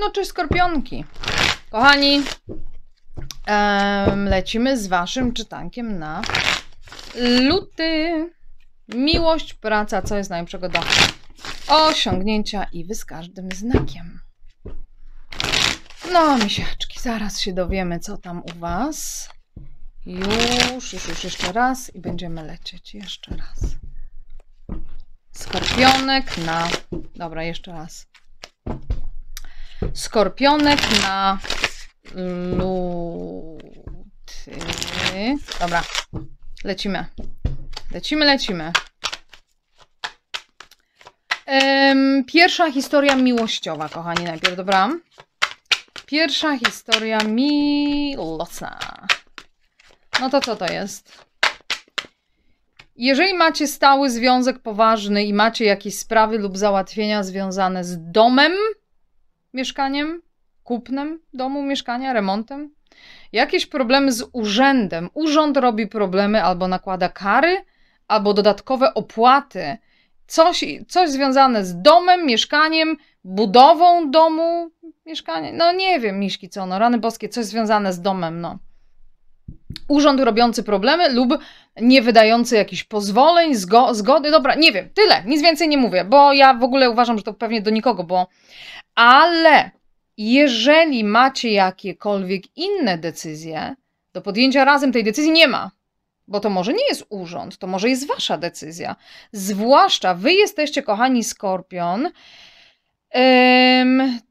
No czy skorpionki. Kochani, lecimy z waszym czytankiem na luty. Miłość, praca, co jest najlepszego do osiągnięcia i wy z każdym znakiem. No, misiaczki, zaraz się dowiemy, co tam u was. Już, już, już jeszcze raz i będziemy lecieć jeszcze raz. Skorpionek na... Dobra, jeszcze raz. Skorpionek na luty. Dobra, lecimy. Lecimy, lecimy. Ym, pierwsza historia miłościowa, kochani, najpierw, dobra? Pierwsza historia miłosna. No to co to jest? Jeżeli macie stały związek poważny i macie jakieś sprawy lub załatwienia związane z domem, mieszkaniem, kupnem domu, mieszkania, remontem. Jakieś problemy z urzędem. Urząd robi problemy albo nakłada kary, albo dodatkowe opłaty. Coś, coś związane z domem, mieszkaniem, budową domu, mieszkanie, No nie wiem, Miśki, co no, rany boskie, coś związane z domem, no. Urząd robiący problemy lub nie wydający jakichś pozwoleń, zgo, zgody, dobra, nie wiem, tyle, nic więcej nie mówię, bo ja w ogóle uważam, że to pewnie do nikogo, bo ale jeżeli macie jakiekolwiek inne decyzje, do podjęcia razem tej decyzji nie ma, bo to może nie jest urząd, to może jest wasza decyzja. Zwłaszcza wy jesteście, kochani skorpion,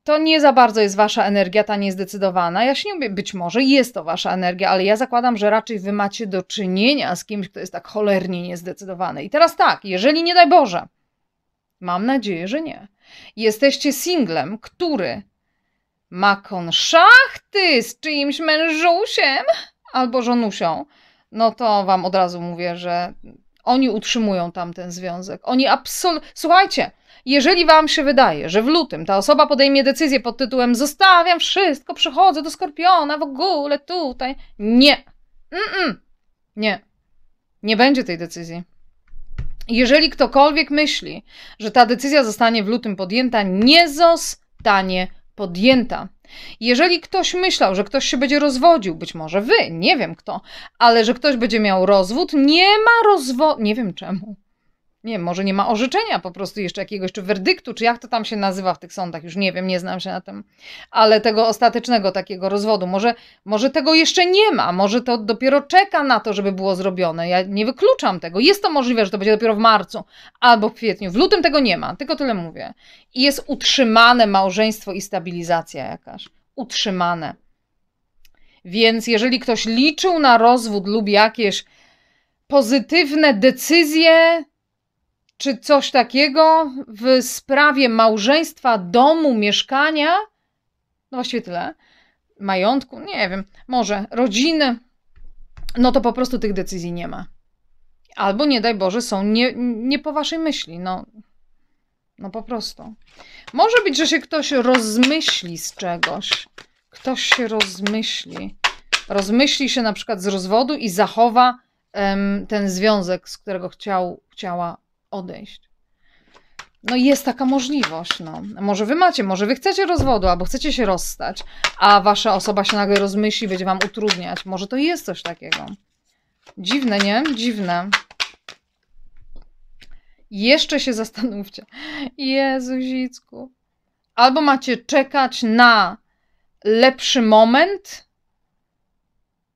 to nie za bardzo jest wasza energia, ta niezdecydowana. Ja się nie mówię, być może jest to wasza energia, ale ja zakładam, że raczej wy macie do czynienia z kimś, kto jest tak cholernie niezdecydowany. I teraz tak, jeżeli nie daj Boże, mam nadzieję, że nie, Jesteście singlem, który ma konszachty z czyimś mężusiem albo żonusią, no to wam od razu mówię, że oni utrzymują tam ten związek. Oni absolutnie. Słuchajcie, jeżeli wam się wydaje, że w lutym ta osoba podejmie decyzję pod tytułem zostawiam wszystko, przychodzę do skorpiona, w ogóle tutaj. Nie. Mm -mm. Nie. Nie będzie tej decyzji. Jeżeli ktokolwiek myśli, że ta decyzja zostanie w lutym podjęta, nie zostanie podjęta. Jeżeli ktoś myślał, że ktoś się będzie rozwodził, być może wy, nie wiem kto, ale że ktoś będzie miał rozwód, nie ma rozwodu, nie wiem czemu nie wiem, może nie ma orzeczenia po prostu jeszcze jakiegoś, czy werdyktu, czy jak to tam się nazywa w tych sądach, już nie wiem, nie znam się na tym, ale tego ostatecznego takiego rozwodu, może, może tego jeszcze nie ma, może to dopiero czeka na to, żeby było zrobione, ja nie wykluczam tego, jest to możliwe, że to będzie dopiero w marcu albo w kwietniu, w lutym tego nie ma, tylko tyle mówię. I jest utrzymane małżeństwo i stabilizacja jakaś, utrzymane. Więc jeżeli ktoś liczył na rozwód lub jakieś pozytywne decyzje, czy coś takiego w sprawie małżeństwa, domu, mieszkania? No właściwie tyle. Majątku, nie wiem, może rodziny. No to po prostu tych decyzji nie ma. Albo nie daj Boże, są nie, nie po waszej myśli. No, no po prostu. Może być, że się ktoś rozmyśli z czegoś. Ktoś się rozmyśli. Rozmyśli się na przykład z rozwodu i zachowa um, ten związek, z którego chciał, chciała odejść. No jest taka możliwość, no. Może wy macie, może wy chcecie rozwodu, albo chcecie się rozstać, a wasza osoba się nagle rozmyśli, będzie wam utrudniać. Może to jest coś takiego. Dziwne, nie? Dziwne. Jeszcze się zastanówcie. Jezuzicku. Albo macie czekać na lepszy moment,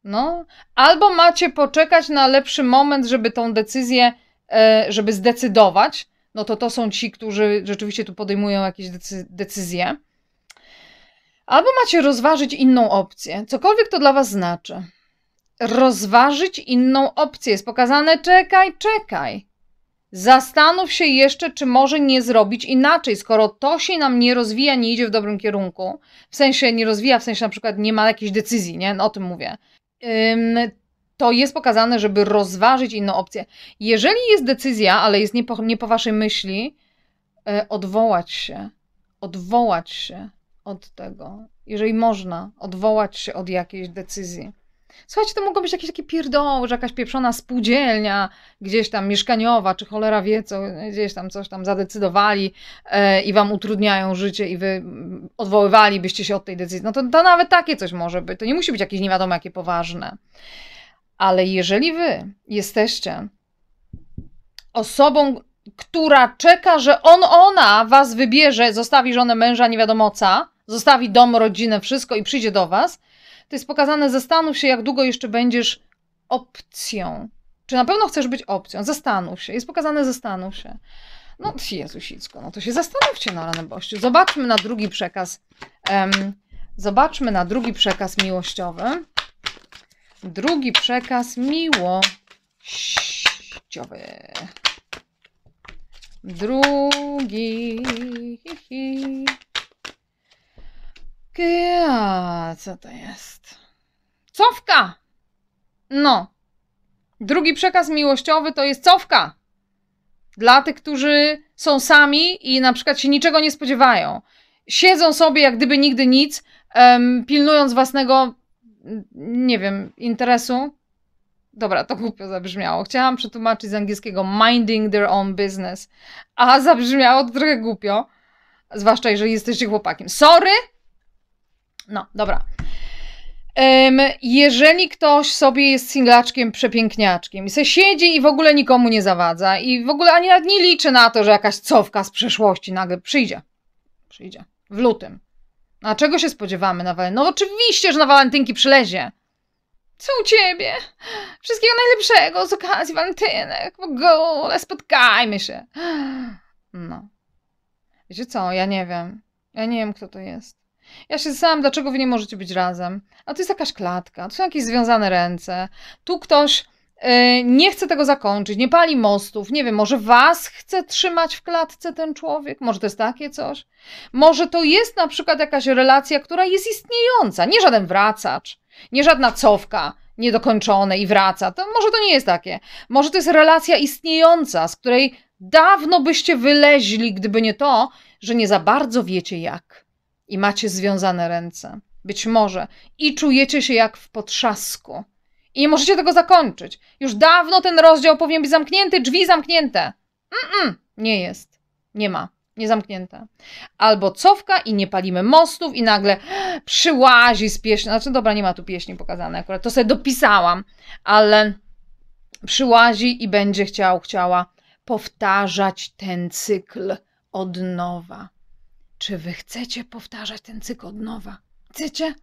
no, albo macie poczekać na lepszy moment, żeby tą decyzję E, żeby zdecydować, no to to są ci, którzy rzeczywiście tu podejmują jakieś decyzje. Albo macie rozważyć inną opcję, cokolwiek to dla Was znaczy. Rozważyć inną opcję. Jest pokazane, czekaj, czekaj. Zastanów się jeszcze, czy może nie zrobić inaczej, skoro to się nam nie rozwija, nie idzie w dobrym kierunku. W sensie nie rozwija, w sensie na przykład nie ma jakiejś decyzji, nie? No, o tym mówię. Ym, to jest pokazane, żeby rozważyć inną opcję. Jeżeli jest decyzja, ale jest nie po, nie po waszej myśli, e, odwołać się. Odwołać się od tego. Jeżeli można, odwołać się od jakiejś decyzji. Słuchajcie, to mogą być jakieś takie pierdoły, że jakaś pieprzona spółdzielnia gdzieś tam mieszkaniowa, czy cholera wie co, gdzieś tam coś tam zadecydowali e, i wam utrudniają życie i wy mm, odwoływalibyście się od tej decyzji. No to, to nawet takie coś może być. To nie musi być jakieś nie wiadomo jakie poważne. Ale jeżeli wy jesteście osobą, która czeka, że on, ona was wybierze, zostawi żonę męża, nie wiadomo co, zostawi dom, rodzinę, wszystko i przyjdzie do was, to jest pokazane, zastanów się, jak długo jeszcze będziesz opcją. Czy na pewno chcesz być opcją? Zastanów się. Jest pokazane, zastanów się. No, Jezusicko, no to się zastanówcie na no, rany no, bościu. Zobaczmy na drugi przekaz. Um, zobaczmy na drugi przekaz miłościowy drugi przekaz miłościowy. Drugi. Hi, hi. co to jest? Cofka! No. Drugi przekaz miłościowy to jest cofka. Dla tych, którzy są sami i na przykład się niczego nie spodziewają. Siedzą sobie jak gdyby nigdy nic, um, pilnując własnego nie wiem, interesu. Dobra, to głupio zabrzmiało. Chciałam przetłumaczyć z angielskiego minding their own business, a zabrzmiało to trochę głupio. Zwłaszcza jeżeli jesteście chłopakiem. Sorry! No, dobra. Um, jeżeli ktoś sobie jest singlaczkiem, przepiękniaczkiem i se siedzi i w ogóle nikomu nie zawadza i w ogóle ani nie liczy na to, że jakaś cofka z przeszłości nagle przyjdzie. Przyjdzie. W lutym a czego się spodziewamy na walentynki? No oczywiście, że na walentynki przylezie. Co u ciebie? Wszystkiego najlepszego z okazji walentynek. W ogóle spotkajmy się. No. Wiecie co? Ja nie wiem. Ja nie wiem, kto to jest. Ja się sam, dlaczego wy nie możecie być razem? A to jest jakaś klatka, to są jakieś związane ręce. Tu ktoś E, nie chce tego zakończyć, nie pali mostów, nie wiem, może was chce trzymać w klatce ten człowiek, może to jest takie coś. Może to jest na przykład jakaś relacja, która jest istniejąca, nie żaden wracacz, nie żadna cofka niedokończone i wraca. To może to nie jest takie. Może to jest relacja istniejąca, z której dawno byście wyleźli, gdyby nie to, że nie za bardzo wiecie jak i macie związane ręce. Być może i czujecie się jak w potrzasku i nie możecie tego zakończyć. Już dawno ten rozdział powinien być zamknięty, drzwi zamknięte. Mm, -mm nie jest. Nie ma. Nie zamknięte. Albo cofka i nie palimy mostów i nagle ah, przyłazi z pieśni. Znaczy, dobra, nie ma tu pieśni pokazane akurat. To sobie dopisałam, ale przyłazi i będzie chciał, chciała powtarzać ten cykl od nowa. Czy wy chcecie powtarzać ten cykl od nowa? Chcecie?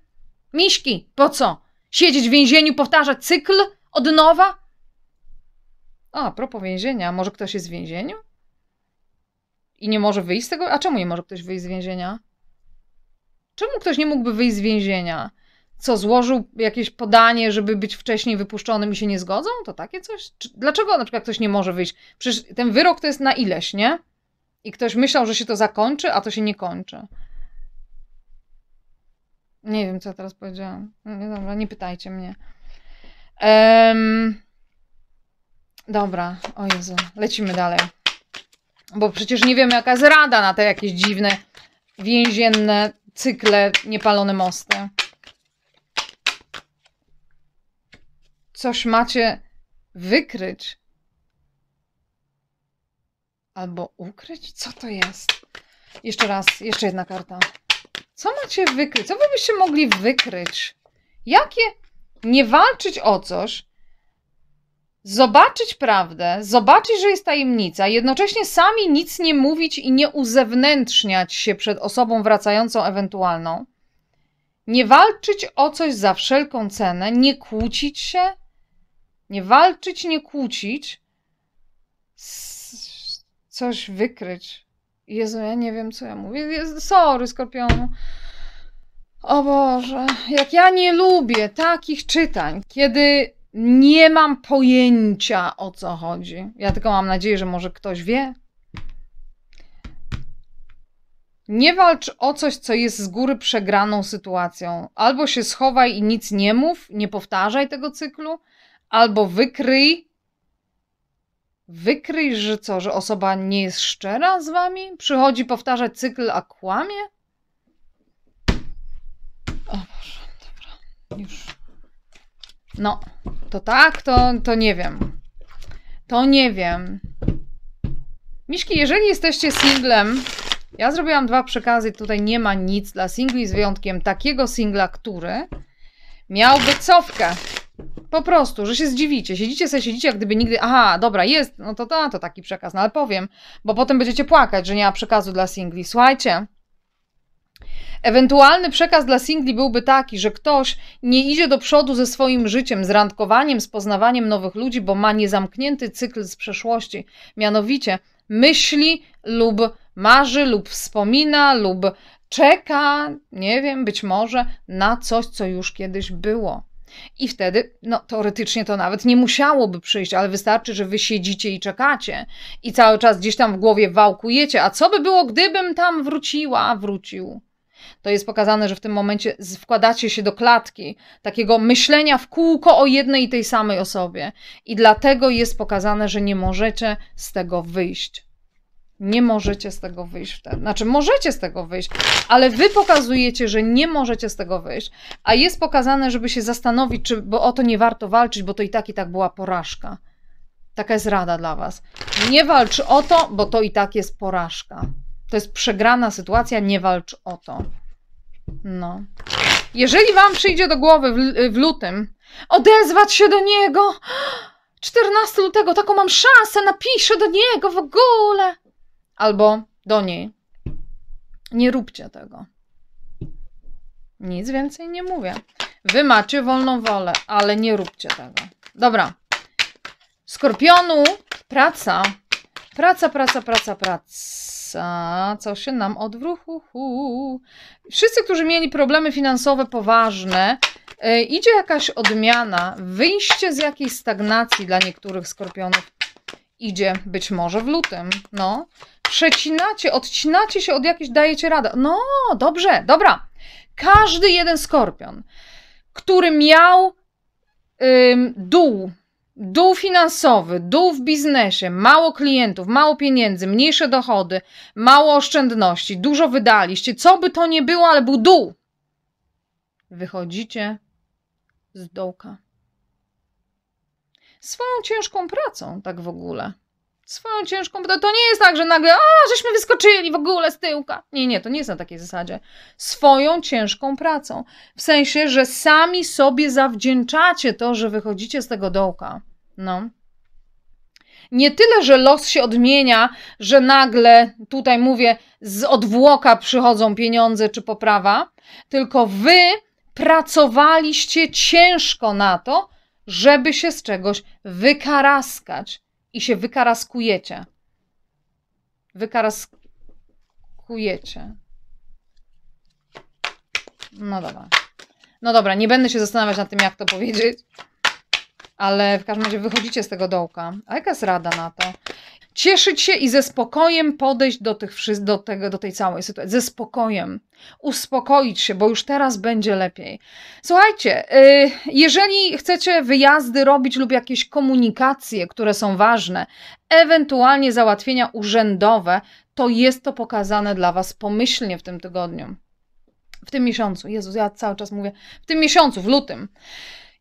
Miśki, po co? Siedzieć w więzieniu, powtarzać cykl od nowa? A, propos więzienia, może ktoś jest w więzieniu? I nie może wyjść z tego? A czemu nie może ktoś wyjść z więzienia? Czemu ktoś nie mógłby wyjść z więzienia? Co, złożył jakieś podanie, żeby być wcześniej wypuszczonym i się nie zgodzą? To takie coś? Czy, dlaczego na przykład ktoś nie może wyjść? Przecież ten wyrok to jest na ileś, nie? I ktoś myślał, że się to zakończy, a to się nie kończy. Nie wiem, co ja teraz powiedziałam. No nie, dobra, nie pytajcie mnie. Um, dobra, o Jezu, lecimy dalej. Bo przecież nie wiemy, jaka jest rada na te jakieś dziwne, więzienne cykle, niepalone mosty. Coś macie wykryć albo ukryć? Co to jest? Jeszcze raz, jeszcze jedna karta. Co macie wykryć? Co wy byście mogli wykryć? Jakie? Nie walczyć o coś, zobaczyć prawdę, zobaczyć, że jest tajemnica, jednocześnie sami nic nie mówić i nie uzewnętrzniać się przed osobą wracającą ewentualną. Nie walczyć o coś za wszelką cenę, nie kłócić się, nie walczyć, nie kłócić, coś wykryć. Jezu, ja nie wiem, co ja mówię. Sorry, Skorpionu. O Boże, jak ja nie lubię takich czytań, kiedy nie mam pojęcia o co chodzi. Ja tylko mam nadzieję, że może ktoś wie. Nie walcz o coś, co jest z góry przegraną sytuacją. Albo się schowaj i nic nie mów, nie powtarzaj tego cyklu, albo wykryj Wykryj, że co, że osoba nie jest szczera z wami? Przychodzi powtarzać cykl, a kłamie? O Boże, dobra, już. No, to tak, to, to nie wiem. To nie wiem. Miszki, jeżeli jesteście singlem, ja zrobiłam dwa przekazy, tutaj nie ma nic dla singli, z wyjątkiem takiego singla, który miałby cofkę. Po prostu, że się zdziwicie. Siedzicie sobie, siedzicie, jak gdyby nigdy, aha, dobra, jest, no to to, to taki przekaz, no ale powiem, bo potem będziecie płakać, że nie ma przekazu dla singli. Słuchajcie, Ewentualny przekaz dla singli byłby taki, że ktoś nie idzie do przodu ze swoim życiem, z randkowaniem, z poznawaniem nowych ludzi, bo ma niezamknięty cykl z przeszłości. Mianowicie myśli lub marzy lub wspomina lub czeka, nie wiem, być może na coś, co już kiedyś było. I wtedy, no teoretycznie to nawet nie musiałoby przyjść, ale wystarczy, że wy siedzicie i czekacie i cały czas gdzieś tam w głowie wałkujecie, a co by było, gdybym tam wróciła, wrócił. To jest pokazane, że w tym momencie wkładacie się do klatki, takiego myślenia w kółko o jednej i tej samej osobie. I dlatego jest pokazane, że nie możecie z tego wyjść nie możecie z tego wyjść wtedy. Znaczy, możecie z tego wyjść, ale wy pokazujecie, że nie możecie z tego wyjść, a jest pokazane, żeby się zastanowić, czy, bo o to nie warto walczyć, bo to i tak i tak była porażka. Taka jest rada dla was. Nie walcz o to, bo to i tak jest porażka. To jest przegrana sytuacja, nie walcz o to. No. Jeżeli wam przyjdzie do głowy w, w lutym odezwać się do niego, 14 lutego, taką mam szansę, napiszę do niego w ogóle albo do niej. Nie róbcie tego. Nic więcej nie mówię. Wy macie wolną wolę, ale nie róbcie tego. Dobra. Skorpionu, praca. Praca, praca, praca, praca. Co się nam odwróciło? Wszyscy, którzy mieli problemy finansowe poważne, y, idzie jakaś odmiana, wyjście z jakiejś stagnacji dla niektórych skorpionów idzie być może w lutym. No, przecinacie, odcinacie się od jakiejś, dajecie radę. No, dobrze, dobra. Każdy jeden skorpion, który miał ym, dół, dół finansowy, dół w biznesie, mało klientów, mało pieniędzy, mniejsze dochody, mało oszczędności, dużo wydaliście, co by to nie było, ale był dół. Wychodzicie z dołka swoją ciężką pracą, tak w ogóle. Swoją ciężką pracą. To nie jest tak, że nagle, a, żeśmy wyskoczyli w ogóle z tyłka. Nie, nie, to nie jest na takiej zasadzie. Swoją ciężką pracą. W sensie, że sami sobie zawdzięczacie to, że wychodzicie z tego dołka. No. Nie tyle, że los się odmienia, że nagle, tutaj mówię, z odwłoka przychodzą pieniądze czy poprawa, tylko wy pracowaliście ciężko na to, żeby się z czegoś wykaraskać i się wykaraskujecie. Wykaraskujecie. No dobra. No dobra, nie będę się zastanawiać nad tym, jak to powiedzieć. Ale w każdym razie wychodzicie z tego dołka. A jaka jest rada na to? cieszyć się i ze spokojem podejść do, tych, do, tego, do tej całej sytuacji. Ze spokojem. Uspokoić się, bo już teraz będzie lepiej. Słuchajcie, y, jeżeli chcecie wyjazdy robić lub jakieś komunikacje, które są ważne, ewentualnie załatwienia urzędowe, to jest to pokazane dla Was pomyślnie w tym tygodniu. W tym miesiącu. Jezus, ja cały czas mówię. W tym miesiącu, w lutym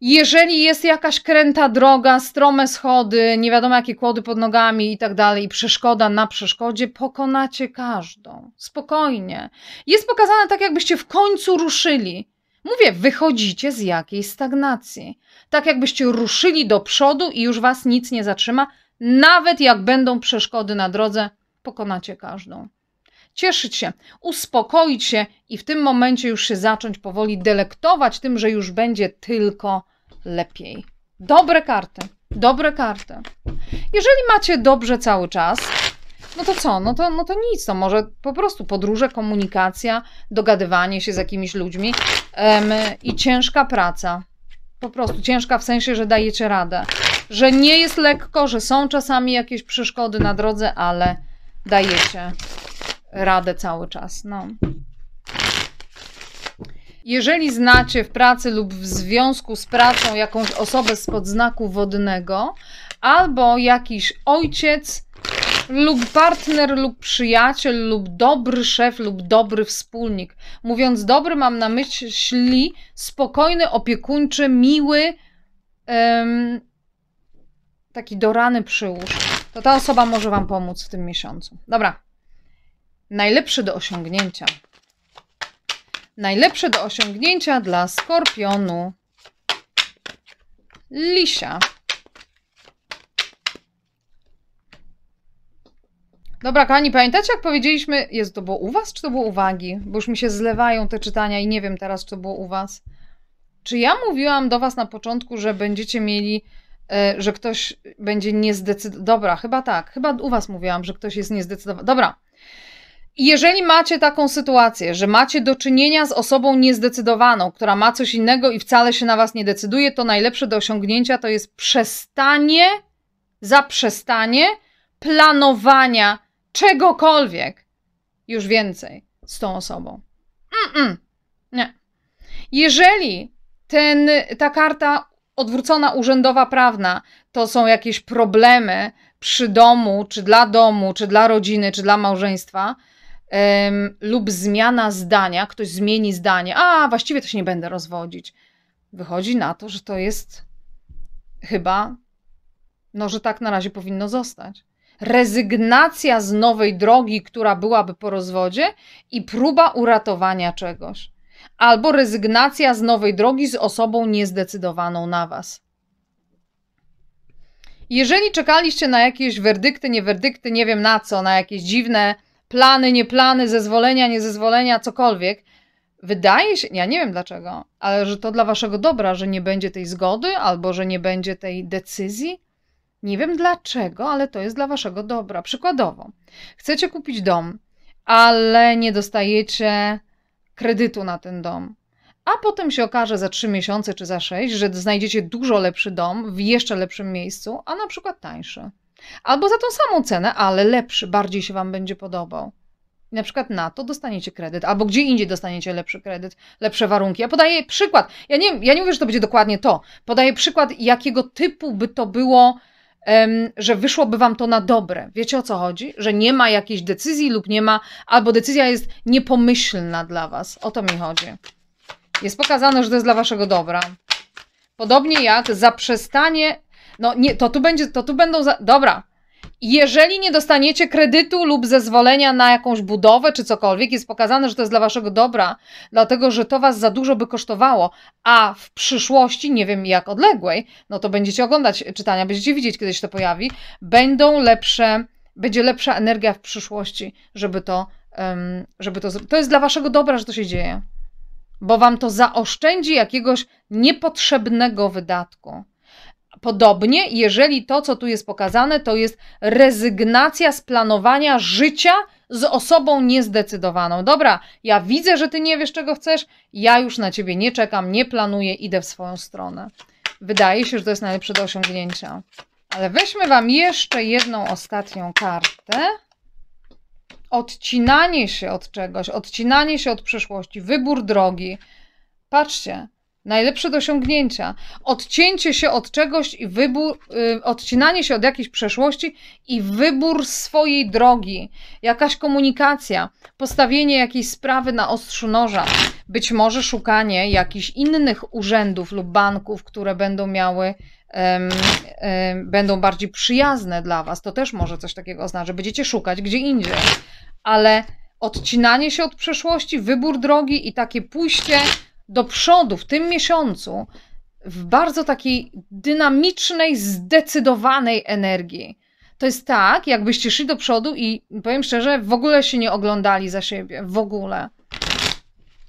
jeżeli jest jakaś kręta droga, strome schody, nie wiadomo jakie kłody pod nogami i tak dalej, przeszkoda na przeszkodzie, pokonacie każdą. Spokojnie. Jest pokazane tak, jakbyście w końcu ruszyli. Mówię, wychodzicie z jakiejś stagnacji. Tak, jakbyście ruszyli do przodu i już was nic nie zatrzyma, nawet jak będą przeszkody na drodze, pokonacie każdą cieszyć się, uspokoić się i w tym momencie już się zacząć powoli delektować tym, że już będzie tylko lepiej. Dobre karty, dobre karty. Jeżeli macie dobrze cały czas, no to co? No to, no to nic, to może po prostu podróże, komunikacja, dogadywanie się z jakimiś ludźmi i ciężka praca. Po prostu ciężka w sensie, że dajecie radę. Że nie jest lekko, że są czasami jakieś przeszkody na drodze, ale dajecie radę cały czas. No. Jeżeli znacie w pracy lub w związku z pracą jakąś osobę spod znaku wodnego, albo jakiś ojciec, lub partner, lub przyjaciel, lub dobry szef, lub dobry wspólnik. Mówiąc dobry, mam na myśli spokojny, opiekuńczy, miły, um, taki dorany przyłóż. To ta osoba może Wam pomóc w tym miesiącu. Dobra, najlepszy do osiągnięcia. Najlepsze do osiągnięcia dla skorpionu. Lisia. Dobra, kochani, pamiętacie jak powiedzieliśmy, jest to było u was, czy to było uwagi? Bo już mi się zlewają te czytania i nie wiem teraz, czy to było u was. Czy ja mówiłam do was na początku, że będziecie mieli, e, że ktoś będzie niezdecydowany? Dobra, chyba tak, chyba u was mówiłam, że ktoś jest niezdecydowany. Dobra, jeżeli macie taką sytuację, że macie do czynienia z osobą niezdecydowaną, która ma coś innego i wcale się na was nie decyduje, to najlepsze do osiągnięcia to jest przestanie, zaprzestanie planowania czegokolwiek już więcej z tą osobą. Mm -mm. Nie. Jeżeli ten, ta karta odwrócona urzędowa prawna to są jakieś problemy przy domu, czy dla domu, czy dla rodziny, czy dla małżeństwa, um, lub zmiana zdania, ktoś zmieni zdanie, a właściwie to się nie będę rozwodzić. Wychodzi na to, że to jest chyba, no, że tak na razie powinno zostać. Rezygnacja z nowej drogi, która byłaby po rozwodzie, i próba uratowania czegoś. Albo rezygnacja z nowej drogi z osobą niezdecydowaną na was. Jeżeli czekaliście na jakieś werdykty, niewerdykty, nie wiem na co, na jakieś dziwne plany, nieplany, zezwolenia, niezezwolenia, cokolwiek. Wydaje się, ja nie wiem dlaczego, ale że to dla waszego dobra, że nie będzie tej zgody albo że nie będzie tej decyzji. Nie wiem dlaczego, ale to jest dla waszego dobra. Przykładowo, chcecie kupić dom, ale nie dostajecie kredytu na ten dom. A potem się okaże za 3 miesiące czy za 6, że znajdziecie dużo lepszy dom w jeszcze lepszym miejscu, a na przykład tańszy. Albo za tą samą cenę, ale lepszy, bardziej się Wam będzie podobał. na przykład na to dostaniecie kredyt, albo gdzie indziej dostaniecie lepszy kredyt, lepsze warunki. Ja podaję przykład. Ja nie, ja nie mówię, że to będzie dokładnie to. Podaję przykład, jakiego typu by to było, um, że wyszłoby wam to na dobre. Wiecie o co chodzi? Że nie ma jakiejś decyzji lub nie ma, albo decyzja jest niepomyślna dla was. O to mi chodzi. Jest pokazane, że to jest dla waszego dobra. Podobnie jak zaprzestanie no nie, to tu będzie, to tu będą. Za... Dobra. Jeżeli nie dostaniecie kredytu lub zezwolenia na jakąś budowę czy cokolwiek, jest pokazane, że to jest dla waszego dobra, dlatego że to was za dużo by kosztowało, a w przyszłości, nie wiem jak odległej, no to będziecie oglądać czytania, będziecie widzieć, kiedyś to pojawi, będą lepsze, będzie lepsza energia w przyszłości, żeby to, żeby to, to jest dla waszego dobra, że to się dzieje, bo wam to zaoszczędzi jakiegoś niepotrzebnego wydatku. Podobnie, jeżeli to, co tu jest pokazane, to jest rezygnacja z planowania życia z osobą niezdecydowaną. Dobra, ja widzę, że ty nie wiesz, czego chcesz, ja już na ciebie nie czekam, nie planuję, idę w swoją stronę. Wydaje się, że to jest najlepsze do osiągnięcia. Ale weźmy Wam jeszcze jedną ostatnią kartę. Odcinanie się od czegoś, odcinanie się od przeszłości, wybór drogi. Patrzcie, najlepsze osiągnięcia, odcięcie się od czegoś i wybór, y, odcinanie się od jakiejś przeszłości i wybór swojej drogi, jakaś komunikacja, postawienie jakiejś sprawy na ostrzu noża, być może szukanie jakichś innych urzędów lub banków, które będą miały będą bardziej przyjazne dla Was. To też może coś takiego że Będziecie szukać gdzie indziej. Ale odcinanie się od przeszłości, wybór drogi i takie pójście do przodu w tym miesiącu w bardzo takiej dynamicznej, zdecydowanej energii. To jest tak, jakbyście szli do przodu i powiem szczerze, w ogóle się nie oglądali za siebie. W ogóle.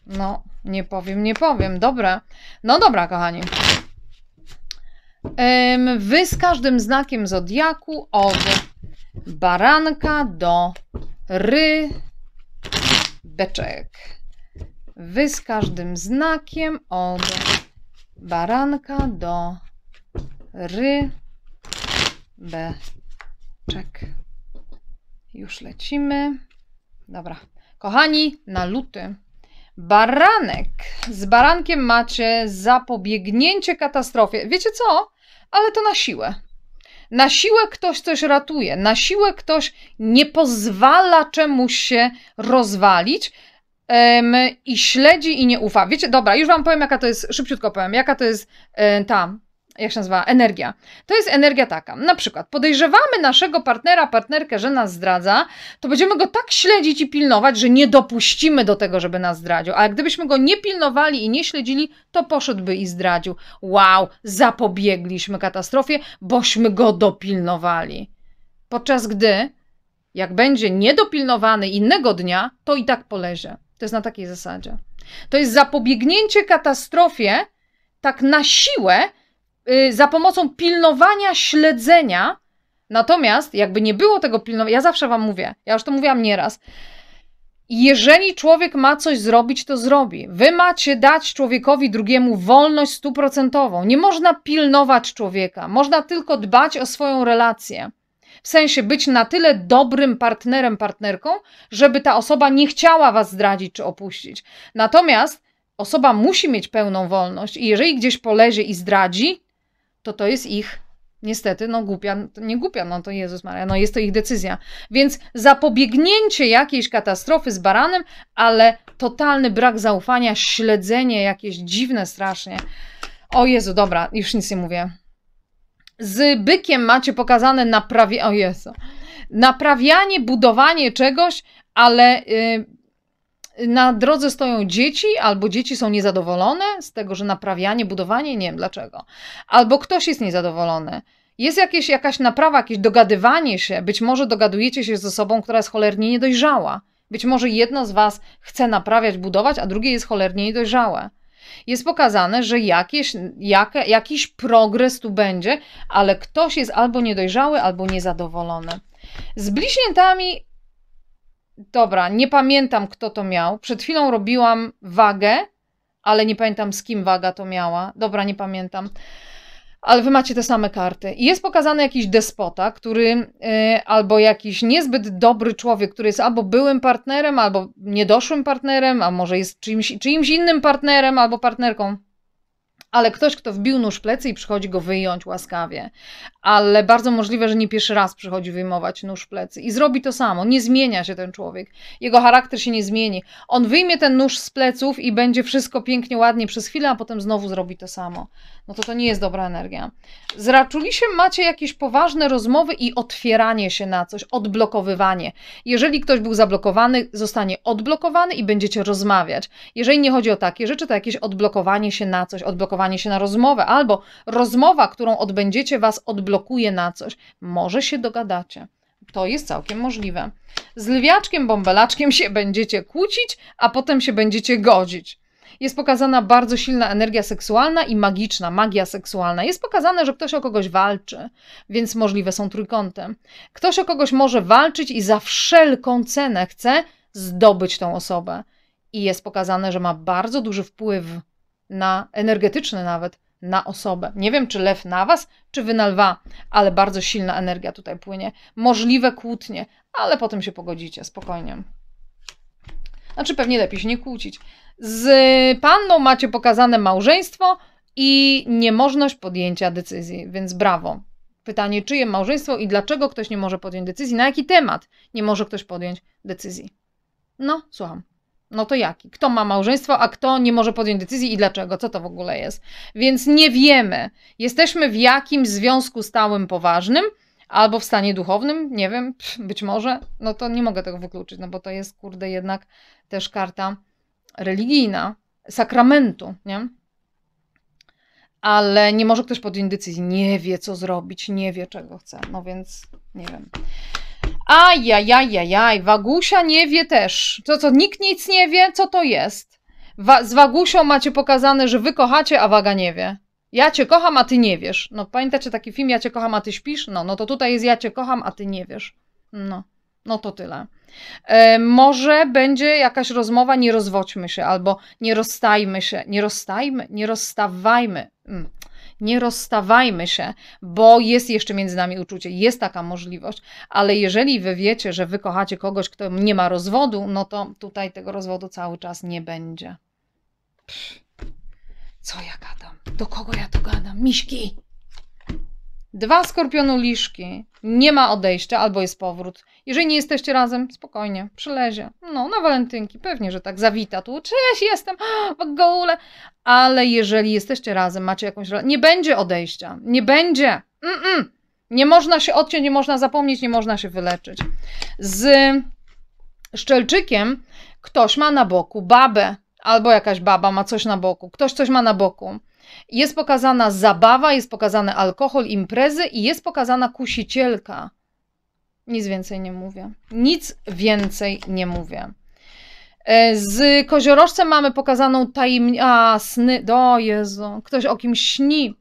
No, nie powiem, nie powiem. Dobra. No dobra, kochani. Wy z każdym znakiem zodiaku od baranka do rybeczek. Wy z każdym znakiem od baranka do rybeczek. Już lecimy. Dobra. Kochani, na luty. Baranek. Z barankiem macie zapobiegnięcie katastrofie. Wiecie co? Ale to na siłę. Na siłę ktoś coś ratuje, na siłę ktoś nie pozwala czemuś się rozwalić, um, i śledzi i nie ufa. Wiecie, dobra, już wam powiem, jaka to jest, szybciutko powiem, jaka to jest um, ta, jak się nazywa, energia. To jest energia taka. Na przykład podejrzewamy naszego partnera, partnerkę, że nas zdradza, to będziemy go tak śledzić i pilnować, że nie dopuścimy do tego, żeby nas zdradził. A gdybyśmy go nie pilnowali i nie śledzili, to poszedłby i zdradził. Wow, zapobiegliśmy katastrofie, bośmy go dopilnowali. Podczas gdy, jak będzie niedopilnowany innego dnia, to i tak polezie. To jest na takiej zasadzie. To jest zapobiegnięcie katastrofie tak na siłę yy, za pomocą pilnowania, śledzenia. Natomiast jakby nie było tego pilnowania, ja zawsze Wam mówię, ja już to mówiłam nieraz, jeżeli człowiek ma coś zrobić, to zrobi. Wy macie dać człowiekowi drugiemu wolność stuprocentową. Nie można pilnować człowieka, można tylko dbać o swoją relację. W sensie być na tyle dobrym partnerem, partnerką, żeby ta osoba nie chciała was zdradzić czy opuścić. Natomiast osoba musi mieć pełną wolność i jeżeli gdzieś polezie i zdradzi, to to jest ich niestety, no głupia, nie głupia, no to Jezus Maria, no jest to ich decyzja. Więc zapobiegnięcie jakiejś katastrofy z baranem, ale totalny brak zaufania, śledzenie jakieś dziwne strasznie. O Jezu, dobra, już nic nie mówię z bykiem macie pokazane naprawi o Jezu. naprawianie, budowanie czegoś, ale yy, na drodze stoją dzieci, albo dzieci są niezadowolone z tego, że naprawianie, budowanie, nie wiem dlaczego, albo ktoś jest niezadowolony. Jest jakieś, jakaś naprawa, jakieś dogadywanie się, być może dogadujecie się ze sobą, która jest cholernie niedojrzała. Być może jedno z was chce naprawiać, budować, a drugie jest cholernie niedojrzałe. Jest pokazane, że jakieś, jak, jakiś progres tu będzie, ale ktoś jest albo niedojrzały, albo niezadowolony. Z bliźniętami dobra, nie pamiętam kto to miał. Przed chwilą robiłam wagę, ale nie pamiętam z kim waga to miała. Dobra, nie pamiętam ale wy macie te same karty. I jest pokazany jakiś despota, który y, albo jakiś niezbyt dobry człowiek, który jest albo byłym partnerem, albo niedoszłym partnerem, a może jest czyimś, czyimś innym partnerem albo partnerką ale ktoś, kto wbił nóż w plecy i przychodzi go wyjąć łaskawie. Ale bardzo możliwe, że nie pierwszy raz przychodzi wyjmować nóż w plecy i zrobi to samo. Nie zmienia się ten człowiek. Jego charakter się nie zmieni. On wyjmie ten nóż z pleców i będzie wszystko pięknie, ładnie przez chwilę, a potem znowu zrobi to samo. No to to nie jest dobra energia. Z się macie jakieś poważne rozmowy i otwieranie się na coś, odblokowywanie. Jeżeli ktoś był zablokowany, zostanie odblokowany i będziecie rozmawiać. Jeżeli nie chodzi o takie rzeczy, to jakieś odblokowanie się na coś, odblokowanie zablokowanie się na rozmowę, albo rozmowa, którą odbędziecie, was odblokuje na coś. Może się dogadacie. To jest całkiem możliwe. Z lwiaczkiem, bąbelaczkiem się będziecie kłócić, a potem się będziecie godzić jest pokazana bardzo silna energia seksualna i magiczna, magia seksualna. Jest pokazane, że ktoś o kogoś walczy, więc możliwe są trójkąty. Ktoś o kogoś może walczyć i za wszelką cenę chce zdobyć tą osobę. I jest pokazane, że ma bardzo duży wpływ na energetyczny nawet na osobę. Nie wiem, czy lew na was, czy wy na lwa, ale bardzo silna energia tutaj płynie. Możliwe kłótnie, ale potem się pogodzicie spokojnie. Znaczy, pewnie lepiej się nie kłócić. Z panną macie pokazane małżeństwo i niemożność podjęcia decyzji, więc brawo. Pytanie, czyje małżeństwo i dlaczego ktoś nie może podjąć decyzji? Na jaki temat nie może ktoś podjąć decyzji? No, słucham. No to jaki? Kto ma małżeństwo, a kto nie może podjąć decyzji i dlaczego? Co to w ogóle jest? Więc nie wiemy. Jesteśmy w jakim związku stałym, poważnym, albo w stanie duchownym, nie wiem, być może. No to nie mogę tego wykluczyć, no bo to jest, kurde, jednak też karta religijna, sakramentu, nie? ale nie może ktoś podjąć decyzji, nie wie co zrobić, nie wie czego chce, no więc nie wiem. Ajajajajaj, Wagusia nie wie też. To co, nikt nic nie wie? Co to jest? Wa z Wagusią macie pokazane, że wy kochacie, a Waga nie wie. Ja cię kocham, a ty nie wiesz. No pamiętacie taki film Ja cię kocham, a ty śpisz? No, no to tutaj jest Ja cię kocham, a ty nie wiesz. No, no to tyle. E, może będzie jakaś rozmowa, nie rozwodźmy się, albo nie rozstajmy się, nie rozstajmy, nie rozstawajmy. Mm nie rozstawajmy się, bo jest jeszcze między nami uczucie, jest taka możliwość, ale jeżeli wy wiecie, że wy kochacie kogoś, kto nie ma rozwodu, no to tutaj tego rozwodu cały czas nie będzie. Pff, co ja gadam? Do kogo ja to gadam? Miśki! Dwa skorpionu liszki. Nie ma odejścia albo jest powrót. Jeżeli nie jesteście razem, spokojnie, przylezie. No, na walentynki, pewnie, że tak zawita tu. Cześć, jestem w goule. Ale jeżeli jesteście razem, macie jakąś relację, nie będzie odejścia. Nie będzie. Mm -mm. Nie można się odciąć, nie można zapomnieć, nie można się wyleczyć. Z szczelczykiem ktoś ma na boku babę, albo jakaś baba ma coś na boku, ktoś coś ma na boku. Jest pokazana zabawa, jest pokazany alkohol, imprezy i jest pokazana kusicielka. Nic więcej nie mówię. Nic więcej nie mówię. E, z koziorożcem mamy pokazaną tajemnicę. A, sny. Do Jezu. Ktoś o kimś śni.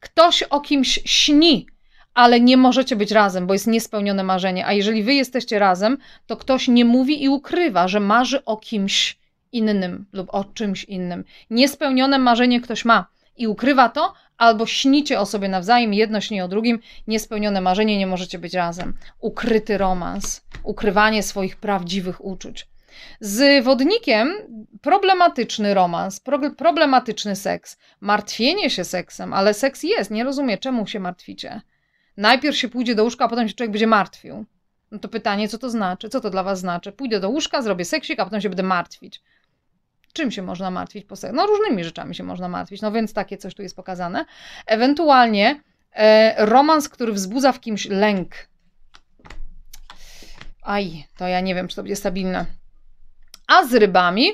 Ktoś o kimś śni, ale nie możecie być razem, bo jest niespełnione marzenie. A jeżeli wy jesteście razem, to ktoś nie mówi i ukrywa, że marzy o kimś innym lub o czymś innym. Niespełnione marzenie ktoś ma i ukrywa to, albo śnicie o sobie nawzajem, jedno śni o drugim, niespełnione marzenie, nie możecie być razem. Ukryty romans, ukrywanie swoich prawdziwych uczuć. Z wodnikiem problematyczny romans, problematyczny seks, martwienie się seksem, ale seks jest, nie rozumiem, czemu się martwicie. Najpierw się pójdzie do łóżka, a potem się człowiek będzie martwił. No to pytanie, co to znaczy? Co to dla was znaczy? Pójdę do łóżka, zrobię seksik, a potem się będę martwić. Czym się można martwić po seksie? No różnymi rzeczami się można martwić, no więc takie coś tu jest pokazane. Ewentualnie e, romans, który wzbudza w kimś lęk. Aj, to ja nie wiem, czy to będzie stabilne. A z rybami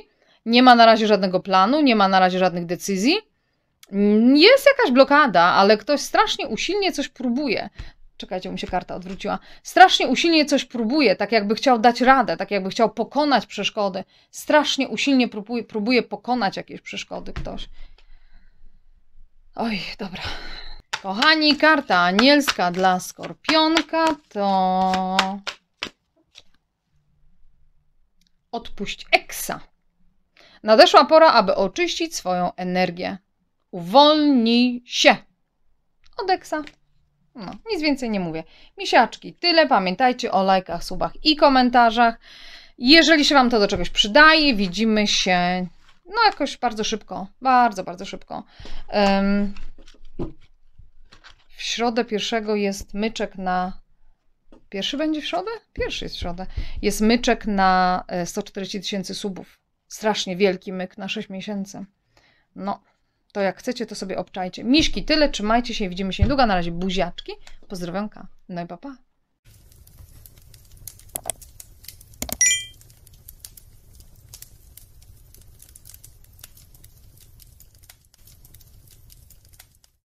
nie ma na razie żadnego planu, nie ma na razie żadnych decyzji. Jest jakaś blokada, ale ktoś strasznie usilnie coś próbuje. Czekajcie, mi się karta odwróciła. Strasznie usilnie coś próbuje, tak jakby chciał dać radę, tak jakby chciał pokonać przeszkody. Strasznie usilnie próbuje, próbuje pokonać jakieś przeszkody ktoś. Oj, dobra. Kochani, karta anielska dla skorpionka to. Odpuść eksa. Nadeszła pora, aby oczyścić swoją energię. Uwolnij się od eksa. No, nic więcej nie mówię. Misiaczki, tyle. Pamiętajcie o lajkach, subach i komentarzach. Jeżeli się Wam to do czegoś przydaje, widzimy się no jakoś bardzo szybko, bardzo, bardzo szybko. Um, w środę pierwszego jest myczek na. Pierwszy będzie w środę? Pierwszy jest w środę. Jest myczek na 140 e, tysięcy subów. Strasznie wielki myk na 6 miesięcy. No to jak chcecie, to sobie obczajcie. Miszki, tyle, trzymajcie się, widzimy się niedługo. Na razie buziaczki. Pozdrawiam, no i papa. Pa.